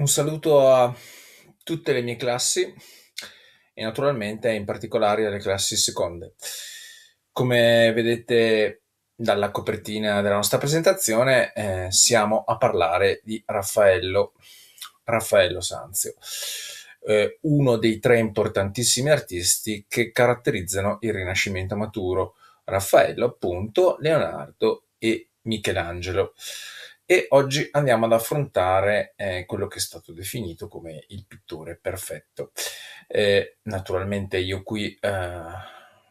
Un saluto a tutte le mie classi e naturalmente in particolare alle classi seconde. Come vedete dalla copertina della nostra presentazione eh, siamo a parlare di Raffaello, Raffaello Sanzio, eh, uno dei tre importantissimi artisti che caratterizzano il Rinascimento maturo, Raffaello appunto, Leonardo e Michelangelo e oggi andiamo ad affrontare eh, quello che è stato definito come il pittore perfetto. Eh, naturalmente io qui eh,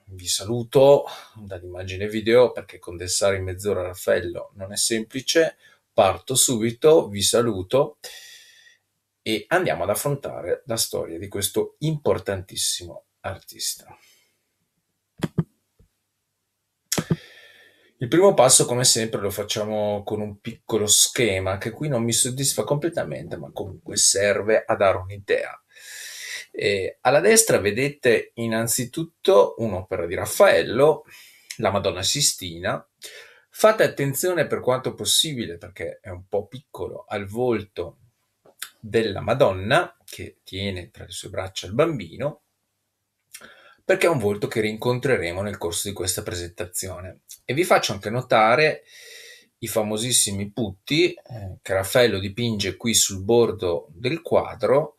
vi saluto dall'immagine video perché condensare in mezz'ora Raffaello non è semplice, parto subito, vi saluto e andiamo ad affrontare la storia di questo importantissimo artista. Il primo passo, come sempre, lo facciamo con un piccolo schema che qui non mi soddisfa completamente, ma comunque serve a dare un'idea. E alla destra vedete innanzitutto un'opera di Raffaello, la Madonna Sistina. Fate attenzione per quanto possibile, perché è un po' piccolo, al volto della Madonna che tiene tra le sue braccia il bambino perché è un volto che rincontreremo nel corso di questa presentazione. E vi faccio anche notare i famosissimi putti eh, che Raffaello dipinge qui sul bordo del quadro,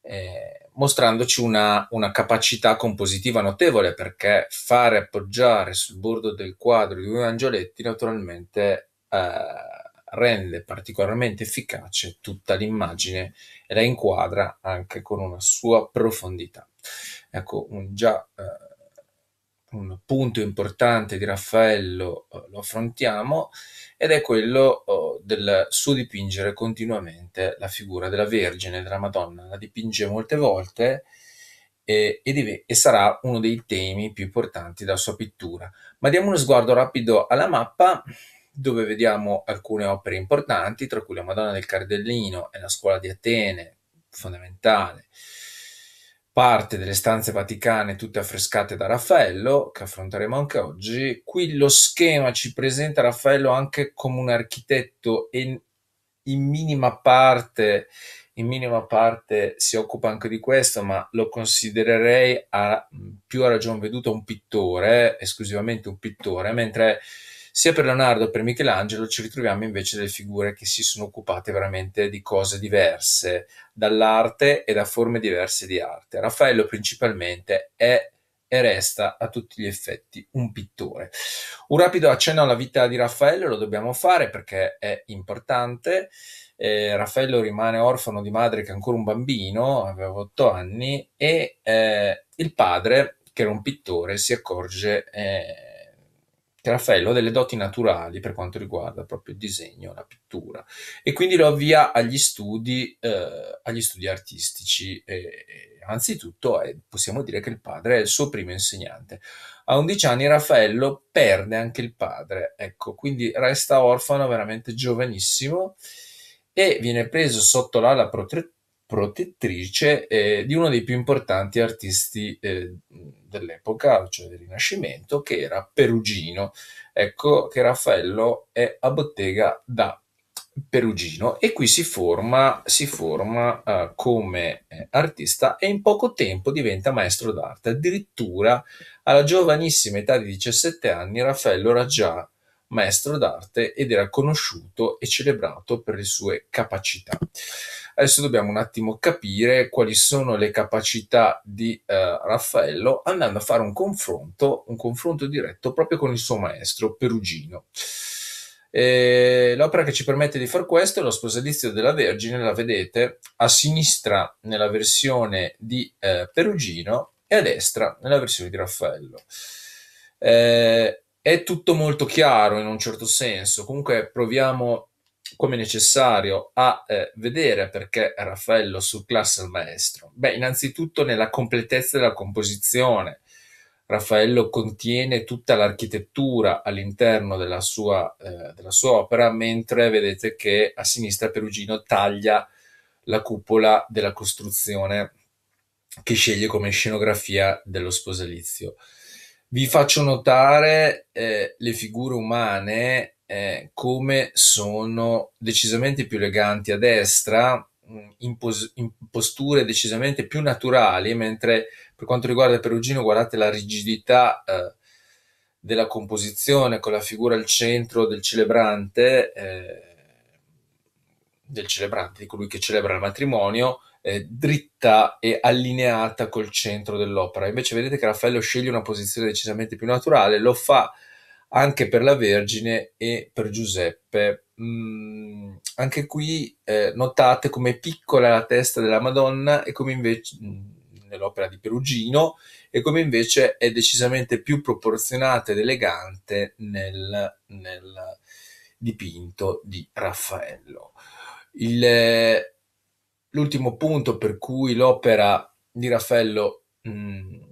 eh, mostrandoci una, una, capacità compositiva notevole, perché fare appoggiare sul bordo del quadro i due angioletti naturalmente eh, rende particolarmente efficace tutta l'immagine e la inquadra anche con una sua profondità. Ecco, un, già eh, un punto importante di Raffaello eh, lo affrontiamo ed è quello oh, del suo dipingere continuamente la figura della Vergine, della Madonna. La dipinge molte volte e, e, deve, e sarà uno dei temi più importanti della sua pittura. Ma diamo uno sguardo rapido alla mappa dove vediamo alcune opere importanti, tra cui la Madonna del Cardellino e la Scuola di Atene, fondamentale, parte delle stanze vaticane tutte affrescate da Raffaello, che affronteremo anche oggi. Qui lo schema ci presenta Raffaello anche come un architetto e in minima parte in minima parte si occupa anche di questo, ma lo considererei a, più a ragion veduta un pittore, esclusivamente un pittore, mentre sia per Leonardo che per Michelangelo ci ritroviamo invece delle figure che si sono occupate veramente di cose diverse dall'arte e da forme diverse di arte. Raffaello principalmente è e resta a tutti gli effetti un pittore. Un rapido accenno alla vita di Raffaello lo dobbiamo fare perché è importante. Eh, Raffaello rimane orfano di madre che è ancora un bambino, aveva otto anni, e eh, il padre, che era un pittore, si accorge eh, Raffaello ha delle doti naturali per quanto riguarda proprio il disegno, la pittura, e quindi lo avvia agli studi, eh, agli studi artistici. E, e anzitutto è, possiamo dire che il padre è il suo primo insegnante. A 11 anni Raffaello perde anche il padre, ecco, quindi resta orfano veramente giovanissimo e viene preso sotto l'ala protettiva protettrice eh, di uno dei più importanti artisti eh, dell'epoca, cioè del Rinascimento, che era Perugino. Ecco che Raffaello è a bottega da Perugino e qui si forma, si forma eh, come eh, artista e in poco tempo diventa maestro d'arte. Addirittura alla giovanissima età di 17 anni Raffaello era già maestro d'arte ed era conosciuto e celebrato per le sue capacità. Adesso dobbiamo un attimo capire quali sono le capacità di eh, Raffaello andando a fare un confronto, un confronto diretto proprio con il suo maestro Perugino. E l'opera che ci permette di far questo è lo sposalizio della Vergine, la vedete a sinistra nella versione di eh, Perugino e a destra nella versione di Raffaello. Eh, è tutto molto chiaro in un certo senso, comunque proviamo come necessario a eh, vedere perché Raffaello surclassa il maestro? Beh, innanzitutto nella completezza della composizione. Raffaello contiene tutta l'architettura all'interno della sua, eh, della sua opera, mentre vedete che a sinistra Perugino taglia la cupola della costruzione che sceglie come scenografia dello sposalizio. Vi faccio notare eh, le figure umane eh, come sono decisamente più eleganti a destra, mm, in, pos- in, posture decisamente più naturali, mentre per quanto riguarda Perugino, guardate la rigidità eh, della composizione con la figura al centro del celebrante, eh, del celebrante, di colui che celebra il matrimonio, eh, dritta e allineata col centro dell'opera. Invece vedete che Raffaello sceglie una posizione decisamente più naturale, lo fa anche per la Vergine e per Giuseppe. Mm, anche qui eh, notate come piccola la testa della Madonna e come invece mm, nell'opera di Perugino e come invece è decisamente più proporzionata ed elegante nel, nel dipinto di Raffaello. Il, l'ultimo punto per cui l'opera di Raffaello mh, mm,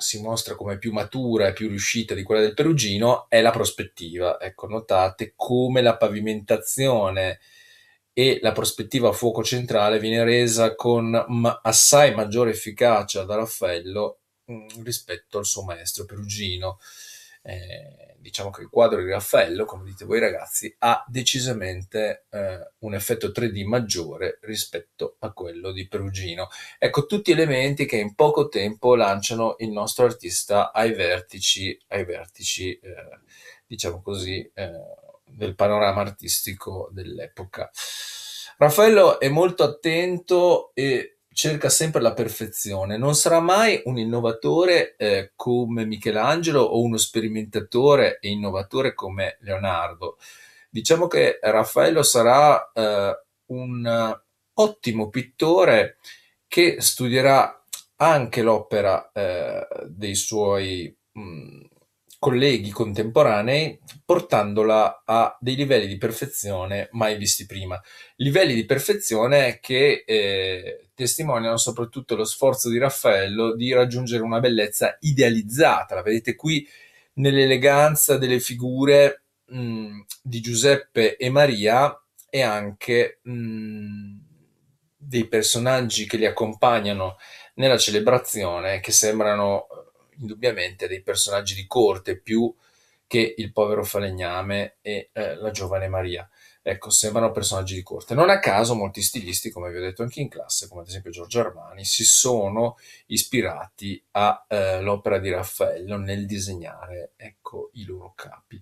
si mostra come più matura e più riuscita di quella del Perugino è la prospettiva. Ecco, notate come la pavimentazione e la prospettiva a fuoco centrale viene resa con ma- assai maggiore efficacia da Raffaello mh, mm, rispetto al suo maestro Perugino. Eh, diciamo che il quadro di Raffaello, come dite voi ragazzi, ha decisamente eh, un effetto 3D maggiore rispetto a quello di Perugino. Ecco, tutti elementi che in poco tempo lanciano il nostro artista ai vertici, ai vertici eh, diciamo così, eh, del panorama artistico dell'epoca. Raffaello è molto attento e cerca sempre la perfezione, non sarà mai un innovatore eh, come Michelangelo o uno sperimentatore e innovatore come Leonardo. Diciamo che Raffaello sarà eh, un ottimo pittore che studierà anche l'opera eh, dei suoi mh, mm, colleghi contemporanei portandola a dei livelli di perfezione mai visti prima. Livelli di perfezione che eh, testimoniano soprattutto lo sforzo di Raffaello di raggiungere una bellezza idealizzata. La vedete qui nell'eleganza delle figure mh, mm, di Giuseppe e Maria e anche mh, mm, dei personaggi che li accompagnano nella celebrazione che sembrano indubbiamente dei personaggi di corte più che il povero falegname e eh, la giovane Maria. Ecco, sembrano personaggi di corte. Non a caso molti stilisti, come vi ho detto anche in classe, come ad esempio Giorgio Armani, si sono ispirati all'opera eh, di Raffaello nel disegnare ecco, i loro capi.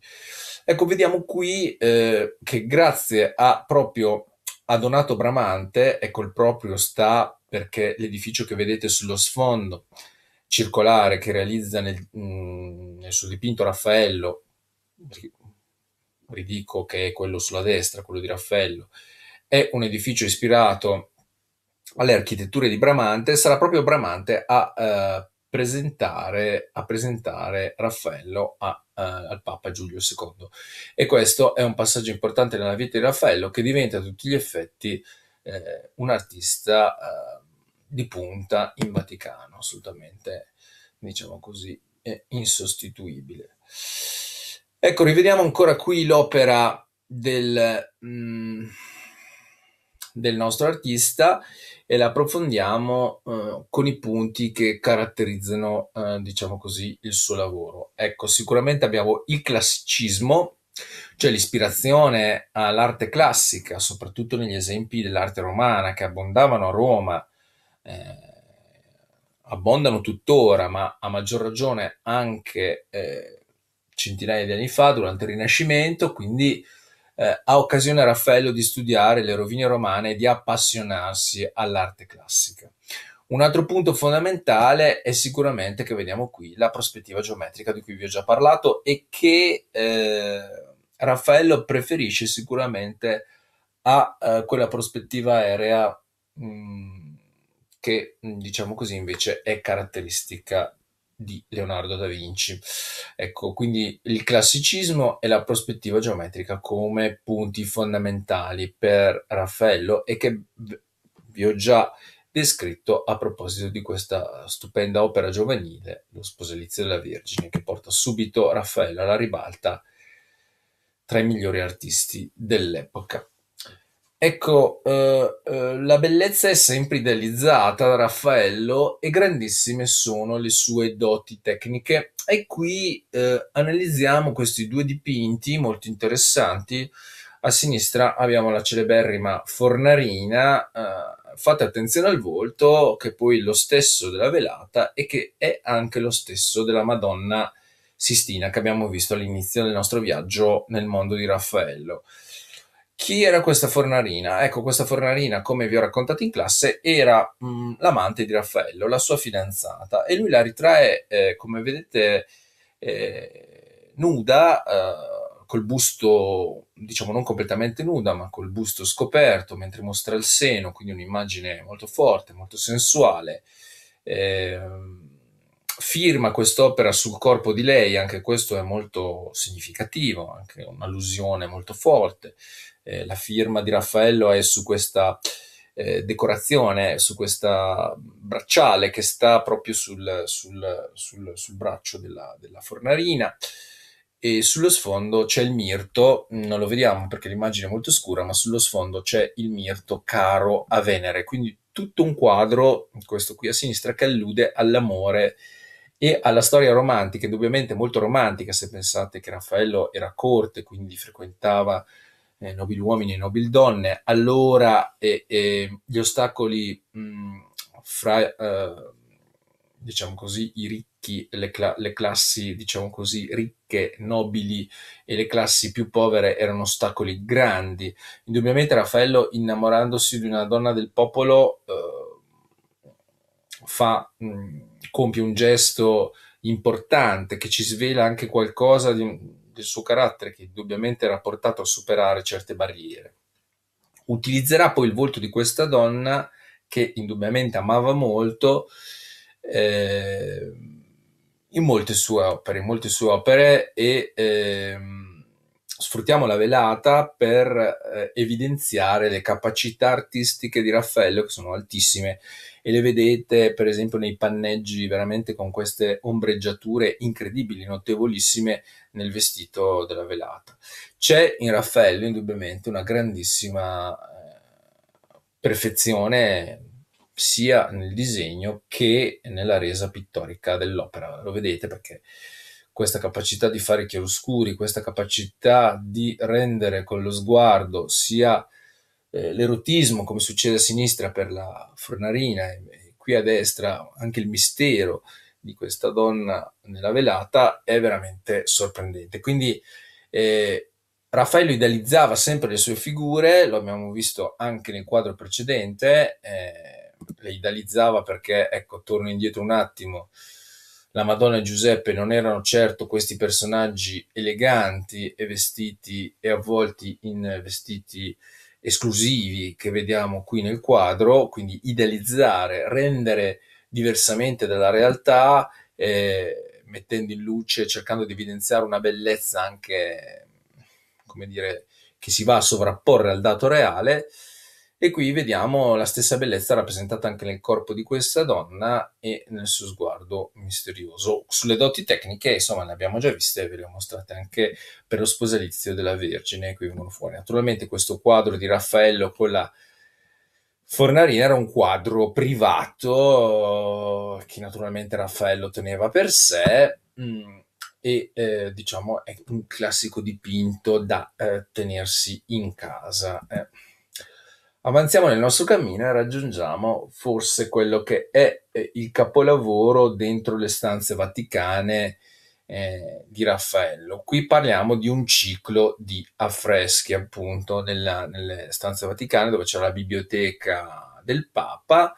Ecco, vediamo qui eh, che grazie a proprio a Donato Bramante, ecco il proprio sta perché l'edificio che vedete sullo sfondo circolare che realizza nel, mm, nel suo dipinto Raffaello, ridico che è quello sulla destra, quello di Raffaello, è un edificio ispirato alle architetture di Bramante, sarà proprio Bramante a, eh, presentare, a presentare, Raffaello a, eh, al Papa Giulio II. E questo è un passaggio importante nella vita di Raffaello che diventa a tutti gli effetti eh, un artista eh, di punta in Vaticano, assolutamente, diciamo così, è insostituibile. Ecco, rivediamo ancora qui l'opera del, mm, del nostro artista e la approfondiamo eh, con i punti che caratterizzano, eh, diciamo così, il suo lavoro. Ecco, sicuramente abbiamo il classicismo, cioè l'ispirazione all'arte classica, soprattutto negli esempi dell'arte romana che abbondavano a Roma eh, abbondano tuttora, ma a maggior ragione anche eh, centinaia di anni fa, durante il Rinascimento, quindi eh, ha occasione Raffaello di studiare le rovine romane e di appassionarsi all'arte classica. Un altro punto fondamentale è sicuramente che vediamo qui la prospettiva geometrica di cui vi ho già parlato e che eh, Raffaello preferisce sicuramente a eh, quella prospettiva aerea mh, mm, che diciamo così invece è caratteristica di Leonardo da Vinci. Ecco, quindi il classicismo e la prospettiva geometrica come punti fondamentali per Raffaello e che vi ho già descritto a proposito di questa stupenda opera giovanile, Lo sposalizio della Vergine, che porta subito Raffaello alla ribalta tra i migliori artisti dell'epoca. Ecco, eh, eh, la bellezza è sempre idealizzata da Raffaello e grandissime sono le sue doti tecniche. E qui eh, analizziamo questi due dipinti molto interessanti. A sinistra abbiamo la celeberrima Fornarina, eh, fate attenzione al volto, che è poi lo stesso della velata e che è anche lo stesso della Madonna Sistina che abbiamo visto all'inizio del nostro viaggio nel mondo di Raffaello. Chi era questa Fornarina? Ecco, questa Fornarina, come vi ho raccontato in classe, era mh, mm, l'amante di Raffaello, la sua fidanzata, e lui la ritrae, eh, come vedete, eh, nuda, eh, col busto, diciamo non completamente nuda, ma col busto scoperto, mentre mostra il seno, quindi un'immagine molto forte, molto sensuale. Ehm, firma quest'opera sul corpo di lei, anche questo è molto significativo, anche un'allusione molto forte eh, la firma di Raffaello è su questa eh, decorazione, su questa bracciale che sta proprio sul, sul, sul, sul braccio della, della, fornarina. E sullo sfondo c'è il mirto, non lo vediamo perché l'immagine è molto scura, ma sullo sfondo c'è il mirto caro a Venere, quindi tutto un quadro, questo qui a sinistra, che allude all'amore e alla storia romantica, indubbiamente molto romantica, se pensate che Raffaello era a corte, quindi frequentava eh, nobili uomini e nobili donne, allora eh, eh, gli ostacoli mh, mm, fra, eh, diciamo così, i ricchi, le, cla- le, classi, diciamo così, ricche, nobili e le classi più povere erano ostacoli grandi. Indubbiamente Raffaello, innamorandosi di una donna del popolo, eh, fa, mh, mm, compie un gesto importante che ci svela anche qualcosa di del suo carattere che indubbiamente era portato a superare certe barriere. Utilizzerà poi il volto di questa donna che indubbiamente amava molto eh, in molte sue opere, in molte sue opere e eh, sfruttiamo la velata per eh, evidenziare le capacità artistiche di Raffaello che sono altissime e le vedete per esempio nei panneggi veramente con queste ombreggiature incredibili, notevolissime nel vestito della velata. C'è in Raffaello indubbiamente una grandissima eh, perfezione sia nel disegno che nella resa pittorica dell'opera. Lo vedete perché questa capacità di fare chiaroscuri, questa capacità di rendere con lo sguardo sia eh, l'erotismo, come succede a sinistra per la Fornarina, e, e qui a destra anche il mistero, di questa donna nella velata è veramente sorprendente. Quindi eh, Raffaello idealizzava sempre le sue figure, lo abbiamo visto anche nel quadro precedente, eh, le idealizzava perché, ecco, torno indietro un attimo, la Madonna e Giuseppe non erano certo questi personaggi eleganti e vestiti e avvolti in vestiti esclusivi che vediamo qui nel quadro, quindi idealizzare, rendere diversamente dalla realtà, eh, mettendo in luce, cercando di evidenziare una bellezza anche, come dire, che si va a sovrapporre al dato reale. E qui vediamo la stessa bellezza rappresentata anche nel corpo di questa donna e nel suo sguardo misterioso. Sulle doti tecniche, insomma, ne abbiamo già viste e ve le ho mostrate anche per lo sposalizio della Vergine, qui vengono fuori. Naturalmente questo quadro di Raffaello con la Fornarina era un quadro privato che naturalmente Raffaello teneva per sé mm, e eh, diciamo è un classico dipinto da eh, tenersi in casa. Eh. Avanziamo nel nostro cammino e raggiungiamo forse quello che è eh, il capolavoro dentro le stanze vaticane eh, di Raffaello. Qui parliamo di un ciclo di affreschi appunto nella, nelle stanze vaticane dove c'è la biblioteca del Papa.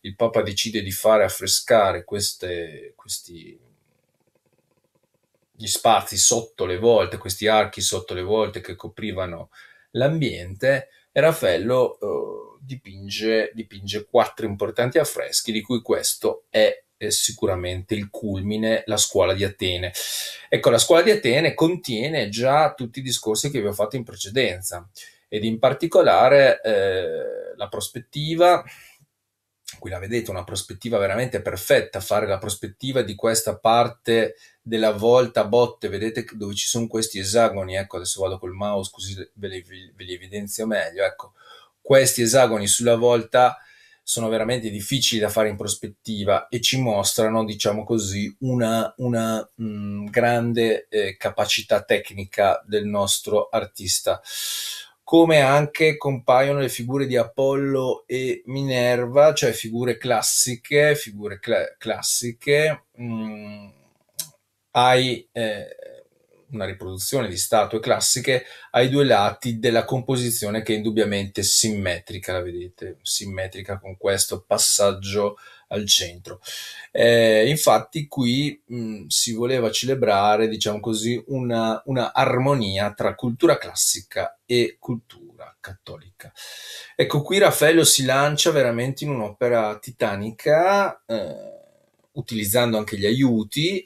Il Papa decide di fare affrescare queste, questi gli spazi sotto le volte, questi archi sotto le volte che coprivano l'ambiente e Raffaello eh, dipinge, dipinge quattro importanti affreschi di cui questo è eh, sicuramente il culmine la scuola di Atene. Ecco, la scuola di Atene contiene già tutti i discorsi che vi ho fatto in precedenza ed in particolare eh, la prospettiva, qui la vedete, una prospettiva veramente perfetta, fare la prospettiva di questa parte della volta a botte, vedete dove ci sono questi esagoni, ecco adesso vado col mouse così ve li, ve li evidenzio meglio, ecco questi esagoni sulla volta sono veramente difficili da fare in prospettiva e ci mostrano, diciamo così, una, una mh, mm, grande eh, capacità tecnica del nostro artista. Come anche compaiono le figure di Apollo e Minerva, cioè figure classiche, figure cl- classiche. Mh, mm, hai eh, una riproduzione di statue classiche ai due lati della composizione che è indubbiamente simmetrica, la vedete, simmetrica con questo passaggio al centro. Eh, infatti qui mh, mm, si voleva celebrare, diciamo così, una, una, armonia tra cultura classica e cultura cattolica. Ecco, qui Raffaello si lancia veramente in un'opera titanica, eh, utilizzando anche gli aiuti,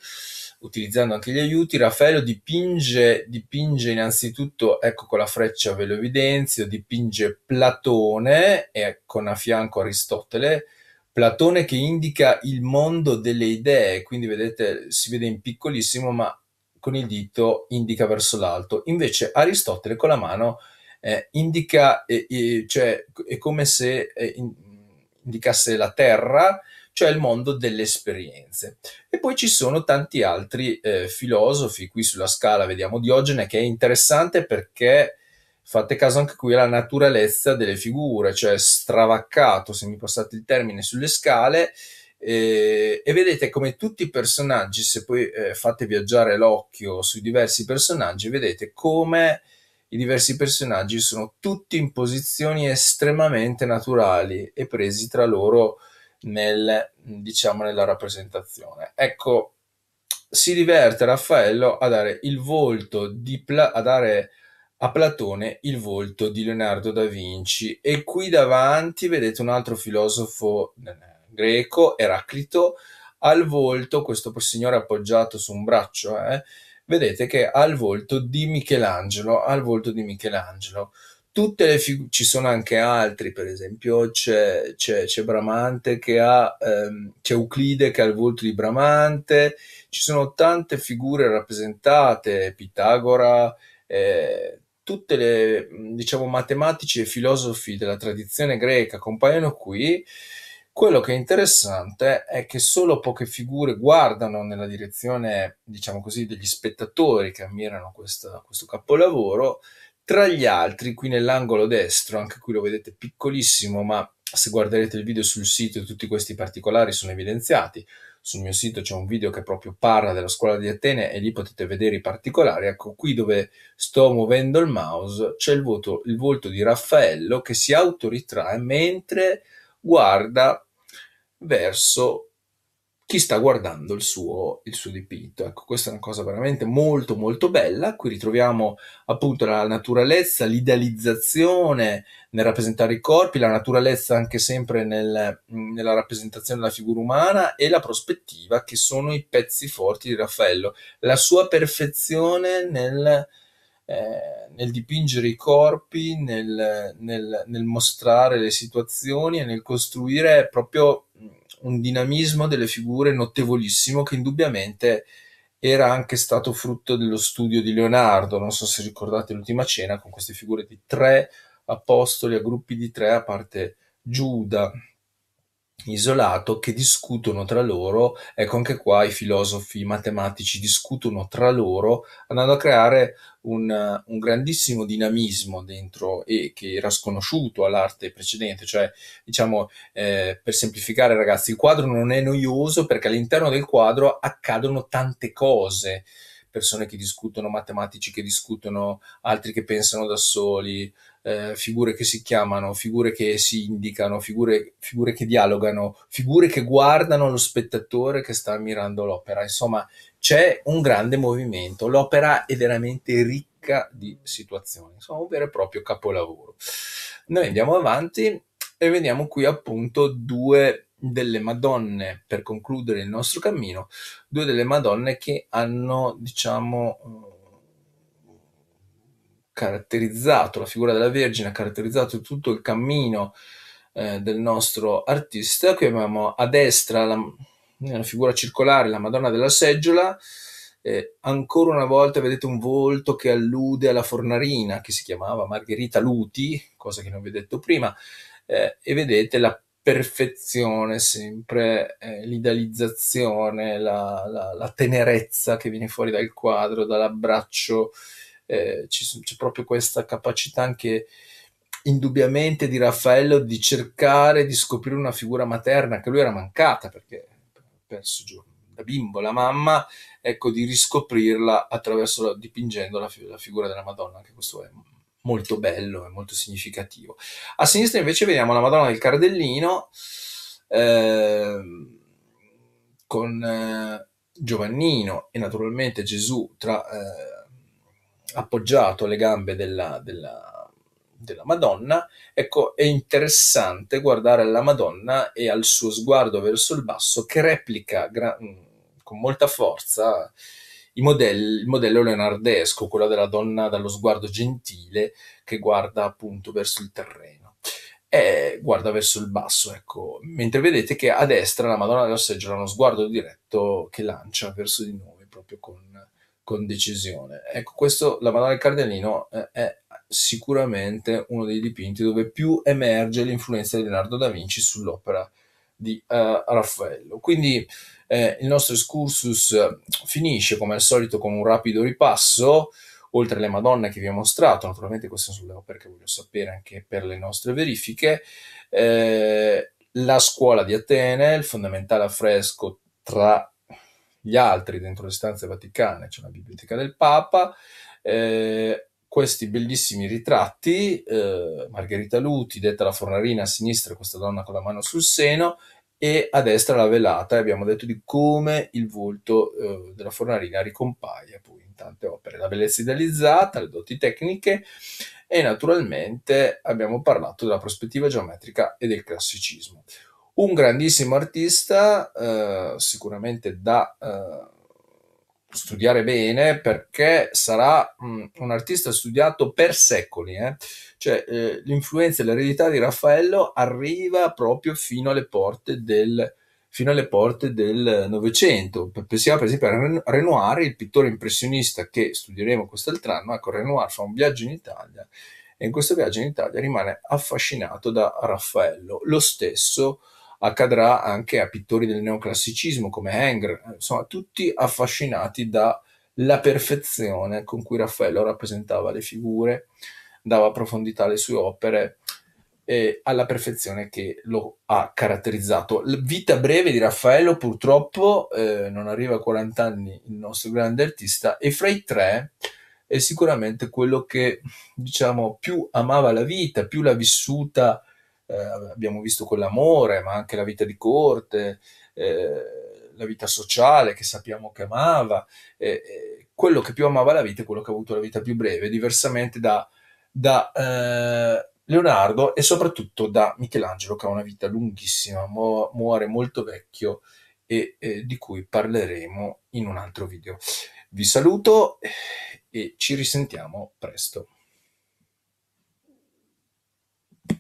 utilizzando anche gli aiuti, Raffaello dipinge, dipinge innanzitutto, ecco con la freccia ve lo evidenzio, dipinge Platone e con a fianco Aristotele, Platone che indica il mondo delle idee, quindi vedete si vede in piccolissimo ma con il dito indica verso l'alto, invece Aristotele con la mano eh, indica, eh, cioè è come se eh, in, indicasse la terra, cioè il mondo delle esperienze. E poi ci sono tanti altri eh, filosofi, qui sulla scala vediamo Diogene che è interessante perché fate caso anche qui alla naturalezza delle figure, cioè stravaccato, se mi passate il termine, sulle scale. Eh, e vedete come tutti i personaggi, se poi eh, fate viaggiare l'occhio sui diversi personaggi, vedete come i diversi personaggi sono tutti in posizioni estremamente naturali e presi tra loro nel, diciamo, nella rappresentazione. Ecco, si diverte Raffaello a dare il volto di Pla- a dare a Platone il volto di Leonardo da Vinci e qui davanti vedete un altro filosofo eh, greco, Eraclito, al volto, questo signore appoggiato su un braccio, eh, vedete che ha il volto di Michelangelo, al volto di Michelangelo tutte le figure, ci sono anche altri, per esempio c'è, c'è, c'è Bramante che ha, ehm, c'è Euclide che ha il volto di Bramante, ci sono tante figure rappresentate, Pitagora, eh, tutte le, diciamo, matematici e filosofi della tradizione greca compaiono qui. Quello che è interessante è che solo poche figure guardano nella direzione, diciamo così, degli spettatori che ammirano questa, questo capolavoro, tra gli altri, qui nell'angolo destro, anche qui lo vedete piccolissimo, ma se guarderete il video sul sito tutti questi particolari sono evidenziati. Sul mio sito c'è un video che proprio parla della scuola di Atene e lì potete vedere i particolari. Ecco, qui dove sto muovendo il mouse c'è il, voto, il volto di Raffaello che si autoritrae mentre guarda verso chi sta guardando il suo, il suo, dipinto. Ecco, questa è una cosa veramente molto molto bella. Qui ritroviamo appunto la naturalezza, l'idealizzazione nel rappresentare i corpi, la naturalezza anche sempre nel, nella rappresentazione della figura umana e la prospettiva che sono i pezzi forti di Raffaello, la sua perfezione nel, eh, nel dipingere i corpi, nel, nel mostrare le situazioni e nel costruire proprio un dinamismo delle figure notevolissimo che indubbiamente era anche stato frutto dello studio di Leonardo, non so se ricordate l'ultima cena con queste figure di tre apostoli a gruppi di tre a parte Giuda isolato che discutono tra loro, ecco anche qua i filosofi, i matematici discutono tra loro andando a creare un, un grandissimo dinamismo dentro e che era sconosciuto all'arte precedente, cioè diciamo eh, per semplificare ragazzi il quadro non è noioso perché all'interno del quadro accadono tante cose, persone che discutono, matematici che discutono, altri che pensano da soli, eh, figure che si chiamano, figure che si indicano, figure, figure che dialogano, figure che guardano lo spettatore che sta ammirando l'opera. Insomma, c'è un grande movimento. L'opera è veramente ricca di situazioni, insomma, un vero e proprio capolavoro. Noi andiamo avanti e vediamo qui appunto due delle Madonne per concludere il nostro cammino, due delle Madonne che hanno, diciamo, caratterizzato, la figura della Vergine ha caratterizzato tutto il cammino eh, del nostro artista. Qui abbiamo a destra la, una figura circolare, la Madonna della Seggiola. Eh, ancora una volta vedete un volto che allude alla fornarina che si chiamava Margherita Luti, cosa che non vi ho detto prima, eh, e vedete la perfezione, sempre eh, l'idealizzazione, la, la, la, tenerezza che viene fuori dal quadro, dall'abbraccio eh, c'è proprio questa capacità anche indubbiamente di Raffaello di cercare di scoprire una figura materna che lui era mancata perché perso da bimbo la mamma, ecco di riscoprirla attraverso la, dipingendo la, la figura della Madonna, anche questo è molto bello e molto significativo. A sinistra invece vediamo la Madonna del Cardellino eh, con eh, Giovannino e naturalmente Gesù tra eh, appoggiato alle gambe della, della, della Madonna, ecco, è interessante guardare alla Madonna e al suo sguardo verso il basso che replica gra- mm, con molta forza Modelli, il modello leonardesco, quello della donna dallo sguardo gentile che guarda appunto verso il terreno e guarda verso il basso, ecco, mentre vedete che a destra la Madonna della Seggiola ha uno sguardo diretto che lancia verso di noi proprio con con decisione. Ecco, questo, la Madonna del Cardellino eh, è sicuramente uno dei dipinti dove più emerge l'influenza di Leonardo da Vinci sull'opera di eh, Raffaello. Quindi eh, il nostro excursus finisce come al solito con un rapido ripasso, oltre alle Madonne che vi ho mostrato, naturalmente queste sono le opere che voglio sapere anche per le nostre verifiche, eh, la scuola di Atene, il fondamentale affresco tra gli altri dentro le stanze vaticane, c'è la biblioteca del Papa, eh, questi bellissimi ritratti, eh, Margherita Luti, detta la fornarina, a sinistra questa donna con la mano sul seno, e a destra la velata, e abbiamo detto di come il volto eh, della fornarina ricompaia poi in tante opere, la bellezza idealizzata, le doti tecniche, e naturalmente abbiamo parlato della prospettiva geometrica e del classicismo un grandissimo artista eh, sicuramente da eh, studiare bene perché sarà mh, mm, un artista studiato per secoli. Eh? Cioè, eh, l'influenza e l'eredità di Raffaello arriva proprio fino alle porte del fino alle porte del Novecento. Pensiamo per esempio a Renoir, il pittore impressionista che studieremo quest'altro anno. Ecco, Renoir fa un viaggio in Italia e in questo viaggio in Italia rimane affascinato da Raffaello. Lo stesso accadrà anche a pittori del neoclassicismo come Engr, insomma tutti affascinati dalla perfezione con cui Raffaello rappresentava le figure, dava profondità alle sue opere e alla perfezione che lo ha caratterizzato. La vita breve di Raffaello purtroppo eh, non arriva a 40 anni il nostro grande artista e fra i tre è sicuramente quello che diciamo più amava la vita, più l'ha vissuta eh, abbiamo visto quell'amore, ma anche la vita di corte, eh, la vita sociale che sappiamo che amava. Eh, quello che più amava la vita è quello che ha avuto la vita più breve, diversamente da, da eh, Leonardo e soprattutto da Michelangelo che ha una vita lunghissima, mu- muore molto vecchio e di cui parleremo in un altro video. Vi saluto e ci risentiamo presto.